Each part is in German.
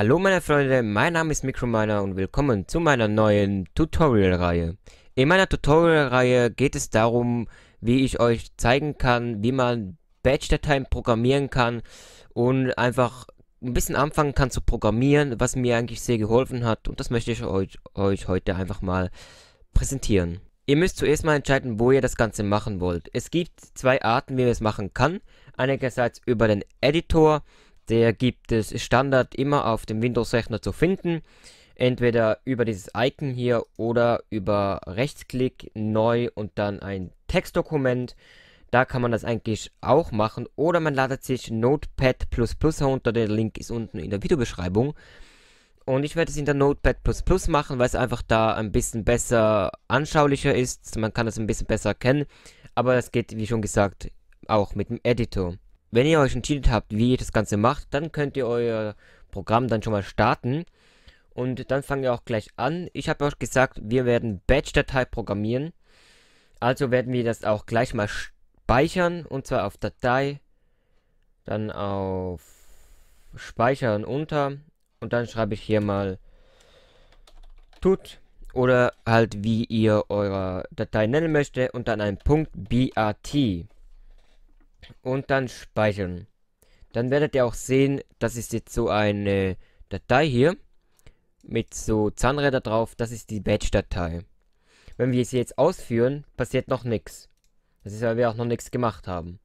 Hallo meine Freunde, mein Name ist Microminer und willkommen zu meiner neuen Tutorial-Reihe. In meiner Tutorial-Reihe geht es darum, wie ich euch zeigen kann, wie man Batch-Dateien programmieren kann und einfach ein bisschen anfangen kann zu programmieren, was mir eigentlich sehr geholfen hat und das möchte ich euch, euch heute einfach mal präsentieren. Ihr müsst zuerst mal entscheiden, wo ihr das Ganze machen wollt. Es gibt zwei Arten, wie man es machen kann. Einerseits über den Editor der gibt es Standard immer auf dem Windows-Rechner zu finden. Entweder über dieses Icon hier oder über Rechtsklick neu und dann ein Textdokument. Da kann man das eigentlich auch machen. Oder man ladet sich Notepad herunter. Der Link ist unten in der Videobeschreibung. Und ich werde es in der Notepad machen, weil es einfach da ein bisschen besser anschaulicher ist. Man kann es ein bisschen besser erkennen. Aber das geht, wie schon gesagt, auch mit dem Editor wenn ihr euch entschieden habt, wie ihr das Ganze macht, dann könnt ihr euer Programm dann schon mal starten. Und dann fangen wir auch gleich an. Ich habe euch gesagt, wir werden Batch-Datei programmieren. Also werden wir das auch gleich mal speichern. Und zwar auf Datei, dann auf Speichern unter. Und dann schreibe ich hier mal tut oder halt wie ihr eure Datei nennen möchtet und dann ein Punkt BAT und dann speichern. Dann werdet ihr auch sehen, das ist jetzt so eine Datei hier mit so Zahnräder drauf. Das ist die Batch-Datei. Wenn wir sie jetzt ausführen, passiert noch nichts. Das ist, weil wir auch noch nichts gemacht haben.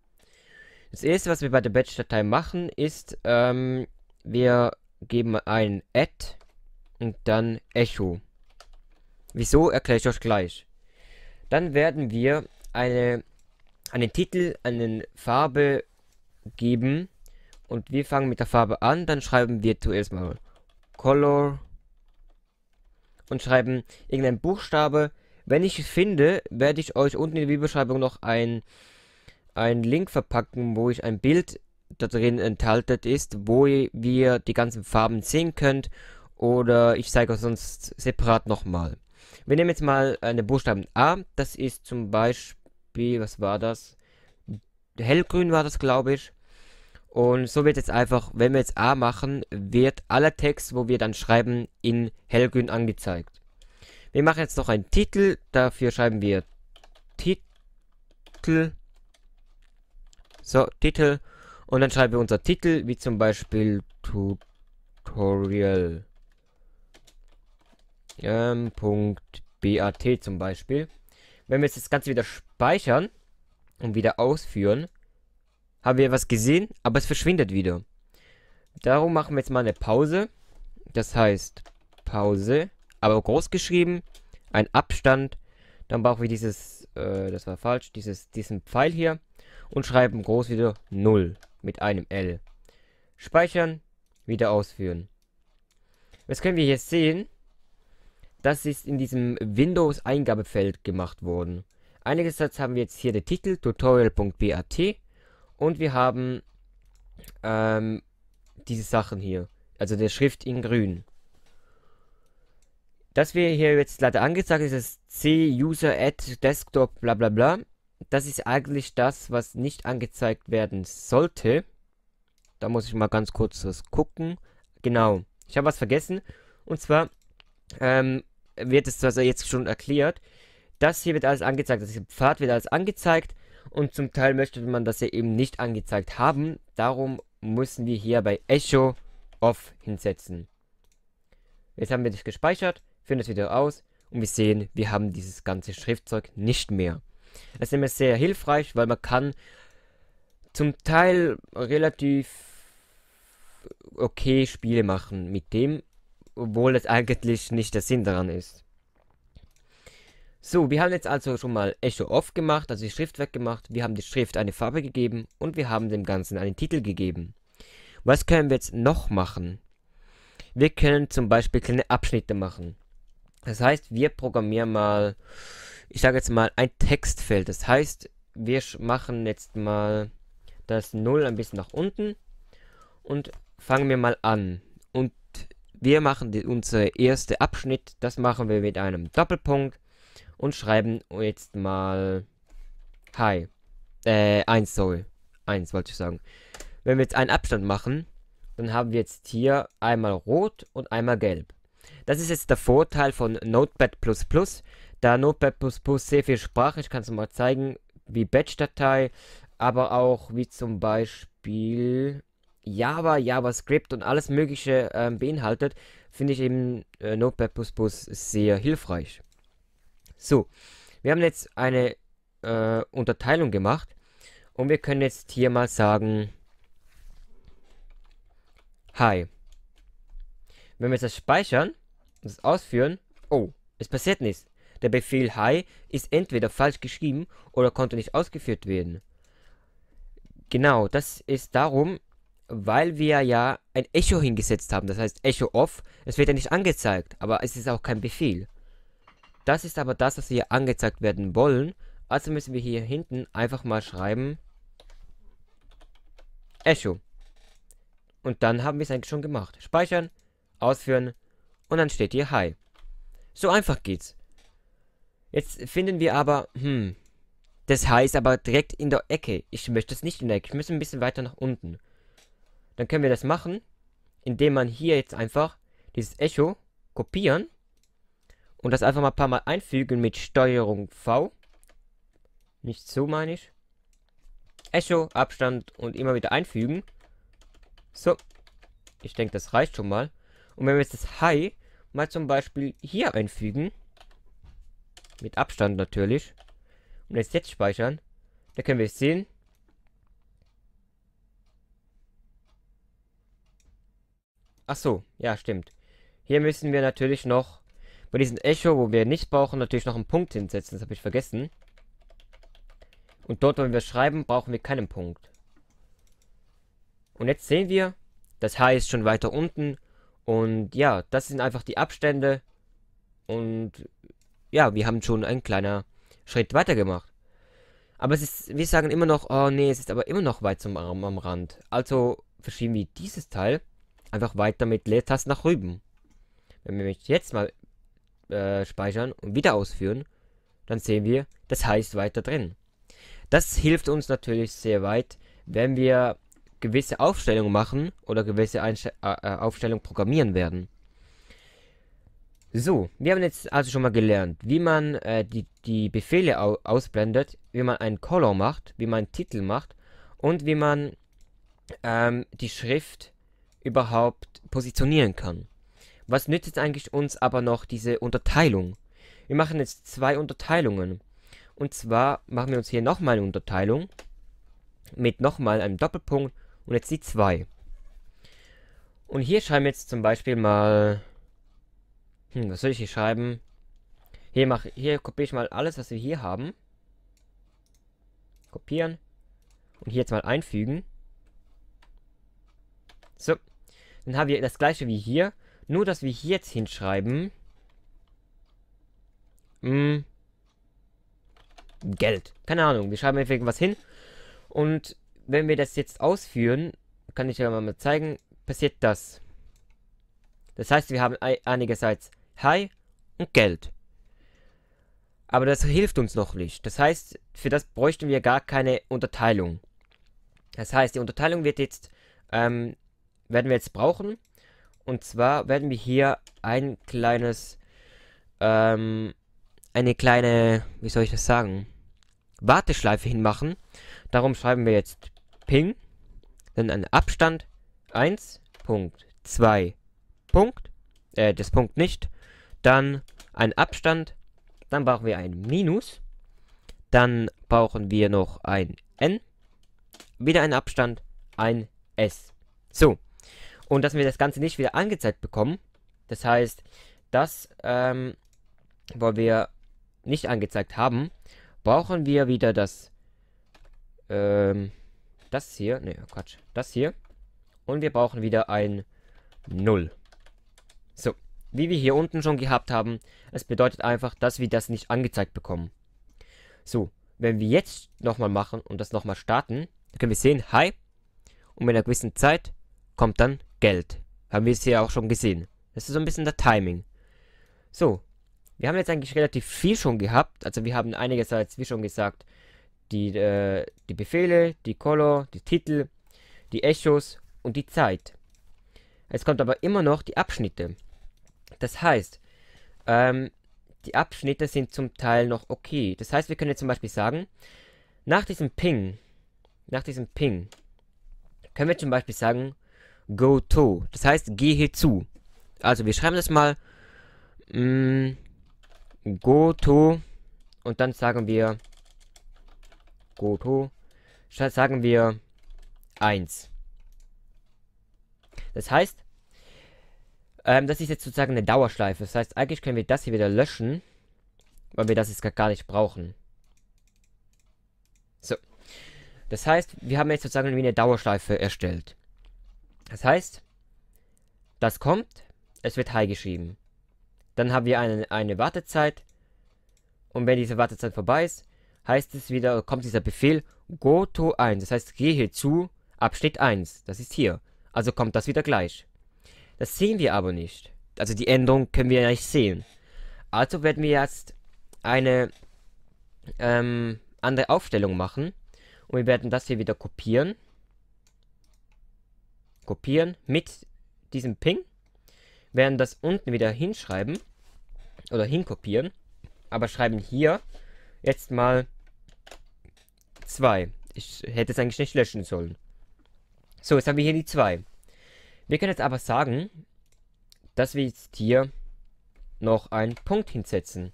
Das erste, was wir bei der Batch-Datei machen, ist, ähm, wir geben ein Add und dann Echo. Wieso, erkläre ich euch gleich. Dann werden wir eine einen Titel, eine Farbe geben. Und wir fangen mit der Farbe an. Dann schreiben wir zuerst mal Color. Und schreiben irgendeinen Buchstabe. Wenn ich es finde, werde ich euch unten in der Videobeschreibung noch ein, einen Link verpacken, wo ich ein Bild da drin enthalten ist, wo ihr die ganzen Farben sehen könnt. Oder ich zeige euch sonst separat nochmal. Wir nehmen jetzt mal eine Buchstaben A. Das ist zum Beispiel B, was war das? Hellgrün war das, glaube ich. Und so wird jetzt einfach, wenn wir jetzt A machen, wird aller Text, wo wir dann schreiben, in hellgrün angezeigt. Wir machen jetzt noch einen Titel. Dafür schreiben wir Titel. So, Titel. Und dann schreiben wir unser Titel, wie zum Beispiel Tutorial. Ähm, Punkt BAT zum Beispiel. Wenn wir jetzt das Ganze wieder speichern und wieder ausführen, haben wir was gesehen, aber es verschwindet wieder. Darum machen wir jetzt mal eine Pause. Das heißt, Pause, aber groß geschrieben, ein Abstand. Dann brauchen wir dieses, äh, das war falsch, dieses, diesen Pfeil hier und schreiben groß wieder 0 mit einem L. Speichern, wieder ausführen. Jetzt können wir hier sehen, das ist in diesem Windows-Eingabefeld gemacht worden. Einerseits haben wir jetzt hier den Titel tutorial.bat und wir haben ähm, diese Sachen hier, also der Schrift in grün. Das wir hier jetzt leider angezeigt ist, ist C-User at Desktop bla bla bla. Das ist eigentlich das, was nicht angezeigt werden sollte. Da muss ich mal ganz kurz was gucken. Genau, ich habe was vergessen. Und zwar ähm, wird es also jetzt schon erklärt. Das hier wird alles angezeigt, also der Pfad wird alles angezeigt und zum Teil möchte man das ja eben nicht angezeigt haben. Darum müssen wir hier bei Echo Off hinsetzen. Jetzt haben wir das gespeichert, führen das Video aus und wir sehen, wir haben dieses ganze Schriftzeug nicht mehr. Das ist immer sehr hilfreich, weil man kann zum Teil relativ okay Spiele machen mit dem, obwohl es eigentlich nicht der Sinn daran ist. So, wir haben jetzt also schon mal Echo Off gemacht, also die Schrift weggemacht. Wir haben die Schrift eine Farbe gegeben und wir haben dem Ganzen einen Titel gegeben. Was können wir jetzt noch machen? Wir können zum Beispiel kleine Abschnitte machen. Das heißt, wir programmieren mal, ich sage jetzt mal, ein Textfeld. Das heißt, wir machen jetzt mal das 0 ein bisschen nach unten und fangen wir mal an. Und wir machen die, unsere erste Abschnitt. Das machen wir mit einem Doppelpunkt und schreiben jetzt mal Hi. Äh, 1, sorry. 1 wollte ich sagen. Wenn wir jetzt einen Abstand machen, dann haben wir jetzt hier einmal rot und einmal gelb. Das ist jetzt der Vorteil von Notepad++. Da Notepad++ sehr viel Sprache, ich kann es mal zeigen, wie Batch-Datei, aber auch wie zum Beispiel Java, JavaScript und alles Mögliche äh, beinhaltet, finde ich eben äh, Notepad sehr hilfreich. So, wir haben jetzt eine äh, Unterteilung gemacht und wir können jetzt hier mal sagen Hi. Wenn wir jetzt das speichern und das ausführen, oh, es passiert nichts. Der Befehl Hi ist entweder falsch geschrieben oder konnte nicht ausgeführt werden. Genau, das ist darum weil wir ja ein Echo hingesetzt haben. Das heißt Echo off. Es wird ja nicht angezeigt, aber es ist auch kein Befehl. Das ist aber das, was wir hier angezeigt werden wollen. Also müssen wir hier hinten einfach mal schreiben Echo. Und dann haben wir es eigentlich schon gemacht. Speichern, ausführen und dann steht hier Hi. So einfach geht's. Jetzt finden wir aber, hm, das Hi ist aber direkt in der Ecke. Ich möchte es nicht in der Ecke. Ich muss ein bisschen weiter nach unten dann können wir das machen, indem man hier jetzt einfach dieses Echo kopieren und das einfach mal ein paar Mal einfügen mit Steuerung V. Nicht so meine ich. Echo, Abstand und immer wieder einfügen. So. Ich denke, das reicht schon mal. Und wenn wir jetzt das High mal zum Beispiel hier einfügen. Mit Abstand natürlich. Und jetzt jetzt speichern. Da können wir sehen, Ach so, ja, stimmt. Hier müssen wir natürlich noch bei diesem Echo, wo wir nicht brauchen, natürlich noch einen Punkt hinsetzen. Das habe ich vergessen. Und dort, wo wir schreiben, brauchen wir keinen Punkt. Und jetzt sehen wir, das H ist schon weiter unten. Und ja, das sind einfach die Abstände. Und ja, wir haben schon einen kleinen Schritt weiter gemacht. Aber es ist, wir sagen immer noch, oh nee, es ist aber immer noch weit zum am Rand. Also verschieben wir dieses Teil einfach weiter mit Leertaste nach rüben. Wenn wir mich jetzt mal äh, speichern und wieder ausführen, dann sehen wir, das heißt weiter drin. Das hilft uns natürlich sehr weit, wenn wir gewisse Aufstellungen machen oder gewisse Einste äh, äh, Aufstellungen programmieren werden. So, wir haben jetzt also schon mal gelernt, wie man äh, die, die Befehle au ausblendet, wie man einen Color macht, wie man einen Titel macht und wie man ähm, die Schrift überhaupt positionieren kann. Was nützt jetzt eigentlich uns aber noch diese Unterteilung? Wir machen jetzt zwei Unterteilungen. Und zwar machen wir uns hier nochmal eine Unterteilung mit nochmal einem Doppelpunkt und jetzt die 2. Und hier schreiben wir jetzt zum Beispiel mal... Hm, was soll ich hier schreiben? Hier, mach, hier kopiere ich mal alles, was wir hier haben. Kopieren. Und hier jetzt mal einfügen. So. Dann haben wir das gleiche wie hier. Nur, dass wir hier jetzt hinschreiben. Mh, hm. Geld. Keine Ahnung. Wir schreiben einfach irgendwas hin. Und wenn wir das jetzt ausführen, kann ich ja mal zeigen, passiert das. Das heißt, wir haben einigerseits Hi und Geld. Aber das hilft uns noch nicht. Das heißt, für das bräuchten wir gar keine Unterteilung. Das heißt, die Unterteilung wird jetzt ähm, werden wir jetzt brauchen. Und zwar werden wir hier ein kleines, ähm, eine kleine, wie soll ich das sagen, Warteschleife hinmachen. Darum schreiben wir jetzt Ping, dann einen Abstand 1, Punkt, 2, Punkt, äh, das Punkt nicht, dann ein Abstand, dann brauchen wir ein Minus, dann brauchen wir noch ein N, wieder ein Abstand, ein S. So und dass wir das Ganze nicht wieder angezeigt bekommen. Das heißt, das ähm, wollen wir nicht angezeigt haben, brauchen wir wieder das ähm, das hier, ne oh Quatsch, das hier und wir brauchen wieder ein 0. So, wie wir hier unten schon gehabt haben, es bedeutet einfach, dass wir das nicht angezeigt bekommen. So, wenn wir jetzt nochmal machen und das nochmal starten, dann können wir sehen, hi, und mit einer gewissen Zeit kommt dann Geld. Haben wir es hier auch schon gesehen. Das ist so ein bisschen der Timing. So, wir haben jetzt eigentlich relativ viel schon gehabt. Also wir haben einigerseits, wie schon gesagt, die, äh, die Befehle, die Color, die Titel, die Echos und die Zeit. Jetzt kommt aber immer noch die Abschnitte. Das heißt, ähm, die Abschnitte sind zum Teil noch okay. Das heißt, wir können jetzt zum Beispiel sagen, nach diesem Ping, nach diesem Ping, können wir zum Beispiel sagen, go to. Das heißt, gehe zu. Also wir schreiben das mal. Mm, go to. Und dann sagen wir. Go to. Statt Sagen wir 1. Das heißt, ähm, das ist jetzt sozusagen eine Dauerschleife. Das heißt, eigentlich können wir das hier wieder löschen, weil wir das jetzt gar nicht brauchen. So. Das heißt, wir haben jetzt sozusagen eine Dauerschleife erstellt. Das heißt, das kommt, es wird Hi geschrieben. Dann haben wir eine, eine Wartezeit. Und wenn diese Wartezeit vorbei ist, heißt es wieder, kommt dieser Befehl go to 1. Das heißt, gehe zu Abschnitt 1. Das ist hier. Also kommt das wieder gleich. Das sehen wir aber nicht. Also die Änderung können wir ja nicht sehen. Also werden wir jetzt eine ähm, andere Aufstellung machen. Und wir werden das hier wieder kopieren kopieren mit diesem Ping, werden das unten wieder hinschreiben oder hinkopieren, aber schreiben hier jetzt mal 2. Ich hätte es eigentlich nicht löschen sollen. So, jetzt haben wir hier die 2. Wir können jetzt aber sagen, dass wir jetzt hier noch einen Punkt hinsetzen.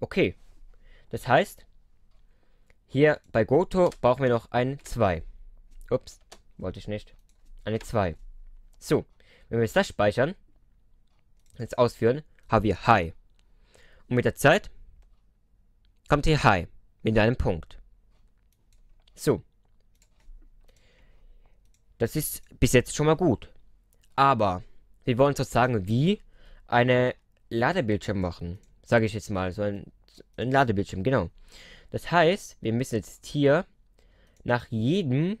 Okay. Das heißt, hier bei Goto brauchen wir noch einen 2. Ups, wollte ich nicht. Eine 2. So, wenn wir jetzt das speichern, jetzt ausführen, haben wir High. Und mit der Zeit kommt hier High mit einem Punkt. So. Das ist bis jetzt schon mal gut. Aber wir wollen sozusagen wie eine Ladebildschirm machen. Sage ich jetzt mal. So ein, ein Ladebildschirm, genau. Das heißt, wir müssen jetzt hier nach jedem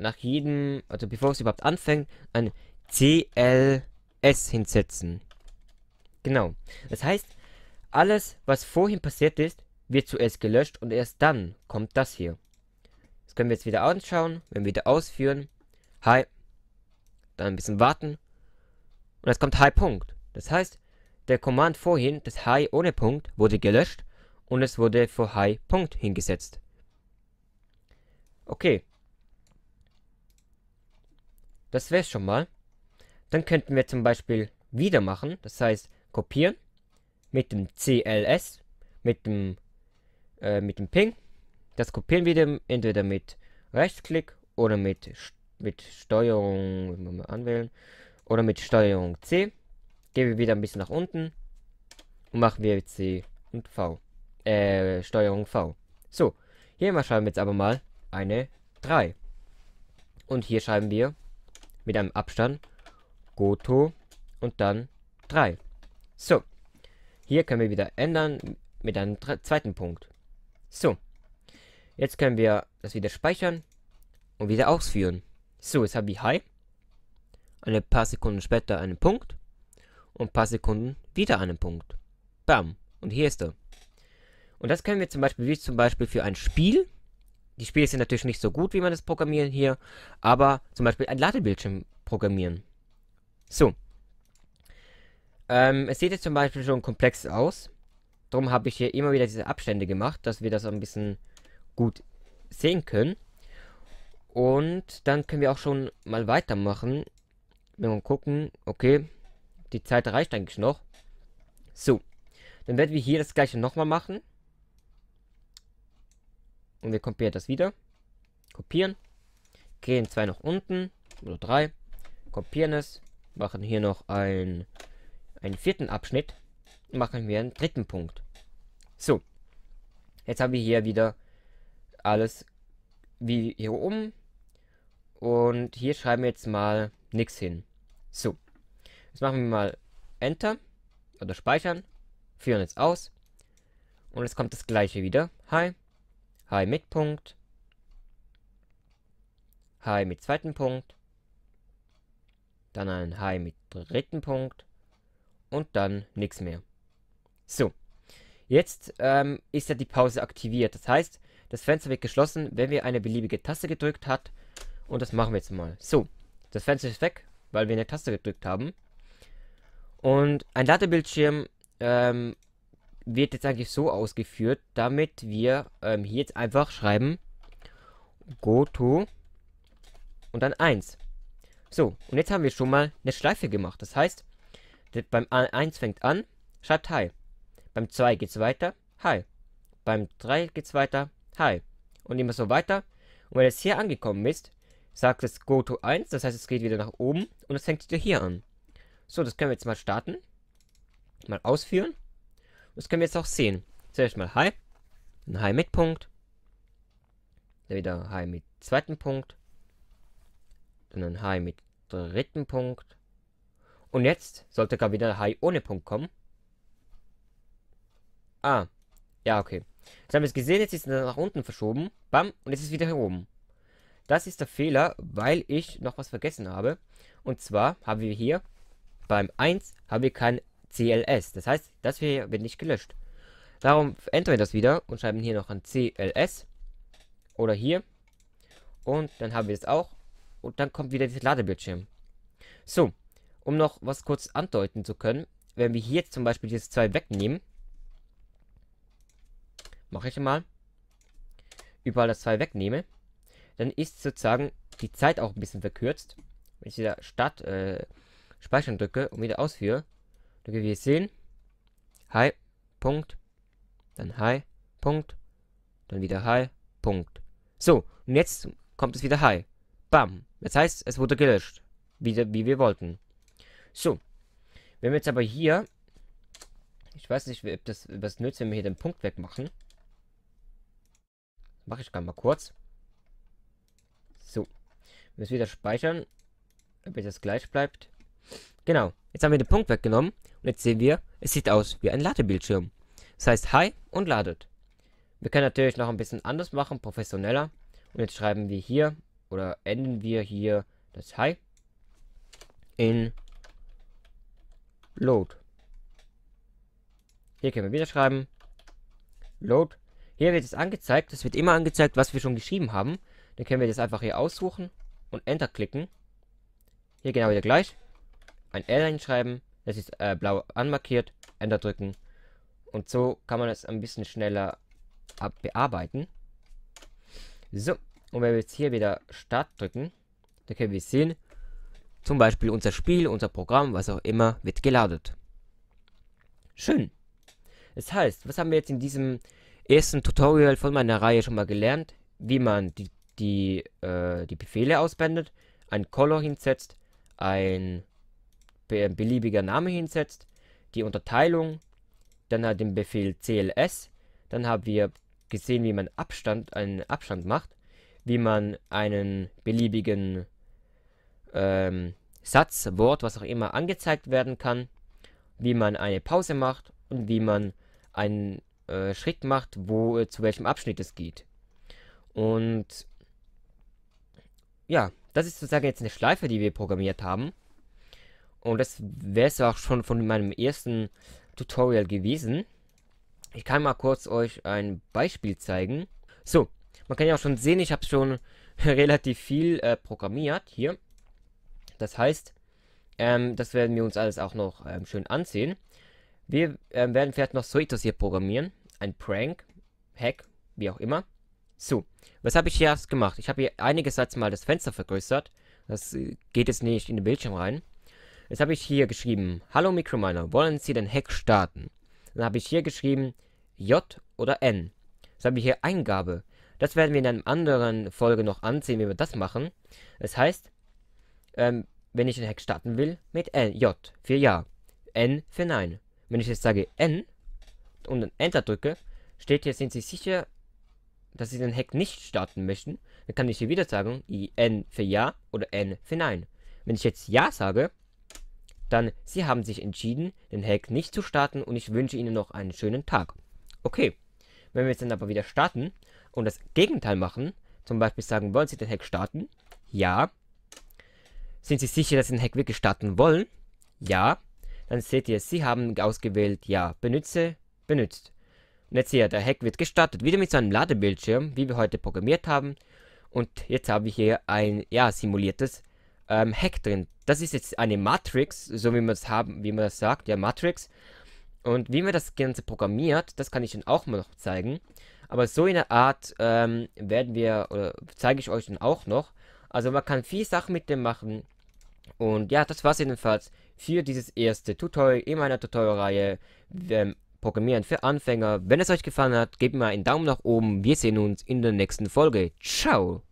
nach jedem, also bevor es überhaupt anfängt, ein CLS hinsetzen. Genau. Das heißt, alles, was vorhin passiert ist, wird zuerst gelöscht und erst dann kommt das hier. Das können wir jetzt wieder anschauen, wenn wir wieder ausführen. Hi. Dann ein bisschen warten. Und es kommt Hi Punkt. Das heißt, der Command vorhin, das Hi ohne Punkt, wurde gelöscht und es wurde vor Hi Punkt hingesetzt. Okay. Das wäre schon mal. Dann könnten wir zum Beispiel wieder machen. Das heißt, kopieren mit dem CLS, mit dem, äh, mit dem Ping. Das kopieren wir dem, entweder mit Rechtsklick oder mit, mit Steuerung mal anwählen oder mit Steuerung C. Gehen wir wieder ein bisschen nach unten und machen wir C und V. Äh, Steuerung V. So, hier mal schreiben wir jetzt aber mal eine 3. Und hier schreiben wir mit einem Abstand Goto und dann 3. So, hier können wir wieder ändern mit einem zweiten Punkt. So, jetzt können wir das wieder speichern und wieder ausführen. So, jetzt habe ich High, ein paar Sekunden später einen Punkt und ein paar Sekunden wieder einen Punkt. Bam, und hier ist er. Und das können wir zum Beispiel, wie zum Beispiel für ein Spiel die Spiele sind natürlich nicht so gut, wie man das programmieren hier, aber zum Beispiel ein Ladebildschirm programmieren. So. Ähm, es sieht jetzt zum Beispiel schon komplex aus. Darum habe ich hier immer wieder diese Abstände gemacht, dass wir das ein bisschen gut sehen können. Und dann können wir auch schon mal weitermachen. Wenn wir gucken, okay, die Zeit reicht eigentlich noch. So, dann werden wir hier das gleiche nochmal machen. Und wir kopieren das wieder. Kopieren. Gehen zwei nach unten. Oder drei. Kopieren es. Machen hier noch ein, einen vierten Abschnitt. Machen wir einen dritten Punkt. So. Jetzt haben wir hier wieder alles wie hier oben. Und hier schreiben wir jetzt mal nichts hin. So. Jetzt machen wir mal Enter oder Speichern. Führen jetzt aus. Und jetzt kommt das gleiche wieder. Hi. Hi mit Punkt. Hi mit zweiten Punkt. Dann ein Hi mit dritten Punkt. Und dann nichts mehr. So. Jetzt ähm, ist ja die Pause aktiviert. Das heißt, das Fenster wird geschlossen, wenn wir eine beliebige Taste gedrückt hat. Und das machen wir jetzt mal. So. Das Fenster ist weg, weil wir eine Taste gedrückt haben. Und ein Ladebildschirm ähm, wird jetzt eigentlich so ausgeführt, damit wir ähm, hier jetzt einfach schreiben go to und dann 1. So, und jetzt haben wir schon mal eine Schleife gemacht. Das heißt, beim 1 fängt an, schreibt Hi. Beim 2 geht es weiter, Hi. Beim 3 geht es weiter, Hi. Und immer so weiter. Und wenn es hier angekommen ist, sagt es go to 1, das heißt, es geht wieder nach oben und es fängt wieder hier an. So, das können wir jetzt mal starten. Mal ausführen. Das können wir jetzt auch sehen. Zuerst mal Hi. Dann Hi mit Punkt. Dann wieder Hi mit zweiten Punkt. Dann ein Hi mit dritten Punkt. Und jetzt sollte gar wieder Hi ohne Punkt kommen. Ah. Ja, okay. Jetzt haben wir es gesehen, jetzt ist es nach unten verschoben. Bam. Und jetzt ist es wieder hier oben. Das ist der Fehler, weil ich noch was vergessen habe. Und zwar haben wir hier beim 1 haben wir kein CLS. Das heißt, das hier wird nicht gelöscht. Darum ändern wir das wieder und schreiben hier noch ein CLS. Oder hier. Und dann haben wir es auch. Und dann kommt wieder dieses Ladebildschirm. So, um noch was kurz andeuten zu können, wenn wir hier jetzt zum Beispiel dieses 2 wegnehmen, mache ich mal, überall das 2 wegnehme, dann ist sozusagen die Zeit auch ein bisschen verkürzt. Wenn ich wieder Start äh, Speichern drücke und wieder ausführe, dann können wir sehen, hi, Punkt, dann hi, Punkt, dann wieder hi, Punkt. So, und jetzt kommt es wieder hi. Bam. Das heißt, es wurde gelöscht, Wieder, wie wir wollten. So, wenn wir jetzt aber hier, ich weiß nicht, ob das was nützt, wenn wir hier den Punkt wegmachen. Mache ich gerade mal kurz. So, wir müssen wieder speichern, damit das gleich bleibt. Genau, jetzt haben wir den Punkt weggenommen und jetzt sehen wir, es sieht aus wie ein Ladebildschirm. Das heißt Hi und ladet. Wir können natürlich noch ein bisschen anders machen, professioneller. Und jetzt schreiben wir hier oder enden wir hier das Hi in Load. Hier können wir wieder schreiben Load. Hier wird es angezeigt, es wird immer angezeigt, was wir schon geschrieben haben. Dann können wir das einfach hier aussuchen und Enter klicken. Hier genau wieder gleich ein L einschreiben, das ist äh, blau anmarkiert, Enter drücken. Und so kann man es ein bisschen schneller bearbeiten. So, und wenn wir jetzt hier wieder Start drücken, dann können wir sehen, zum Beispiel unser Spiel, unser Programm, was auch immer, wird geladet. Schön. Das heißt, was haben wir jetzt in diesem ersten Tutorial von meiner Reihe schon mal gelernt? Wie man die, die, äh, die Befehle ausblendet, ein Color hinsetzt, ein beliebiger Name hinsetzt, die Unterteilung, dann halt den Befehl CLS, dann haben wir gesehen, wie man Abstand, einen Abstand macht, wie man einen beliebigen ähm, Satz, Wort, was auch immer angezeigt werden kann, wie man eine Pause macht und wie man einen äh, Schritt macht, wo äh, zu welchem Abschnitt es geht. Und ja, das ist sozusagen jetzt eine Schleife, die wir programmiert haben. Und das wäre es auch schon von meinem ersten Tutorial gewesen. Ich kann mal kurz euch ein Beispiel zeigen. So, man kann ja auch schon sehen, ich habe schon relativ viel äh, programmiert hier. Das heißt, ähm, das werden wir uns alles auch noch ähm, schön ansehen. Wir ähm, werden vielleicht noch so etwas hier programmieren. Ein Prank, Hack, wie auch immer. So, was habe ich hier erst gemacht? Ich habe hier einiges mal das Fenster vergrößert. Das äh, geht jetzt nicht in den Bildschirm rein. Jetzt habe ich hier geschrieben, hallo Microminer, wollen Sie den Hack starten? Dann habe ich hier geschrieben J oder N. Jetzt habe ich hier Eingabe. Das werden wir in einer anderen Folge noch ansehen, wie wir das machen. Das heißt, ähm, wenn ich den Hack starten will, mit N, J für Ja, N für Nein. Wenn ich jetzt sage N und dann Enter drücke, steht hier, sind Sie sicher, dass Sie den Hack nicht starten möchten? Dann kann ich hier wieder sagen, N für Ja oder N für Nein. Wenn ich jetzt Ja sage, dann, Sie haben sich entschieden, den Hack nicht zu starten und ich wünsche Ihnen noch einen schönen Tag. Okay. Wenn wir jetzt dann aber wieder starten und das Gegenteil machen, zum Beispiel sagen, wollen Sie den Hack starten? Ja. Sind Sie sicher, dass Sie den Hack wirklich starten wollen? Ja. Dann seht ihr, Sie haben ausgewählt, ja, benütze, benützt. Und jetzt hier, der Hack wird gestartet, wieder mit so einem Ladebildschirm, wie wir heute programmiert haben. Und jetzt habe ich hier ein, ja, simuliertes ähm, Hack drin das ist jetzt eine Matrix, so wie man es haben, wie man das sagt, ja, Matrix. Und wie man das Ganze programmiert, das kann ich dann auch mal noch zeigen. Aber so in der Art ähm, werden wir, oder zeige ich euch dann auch noch. Also man kann viel Sachen mit dem machen. Und ja, das war es jedenfalls für dieses erste Tutorial in meiner Tutorial-Reihe. Ähm, Programmieren für Anfänger. Wenn es euch gefallen hat, gebt mir einen Daumen nach oben. Wir sehen uns in der nächsten Folge. Ciao!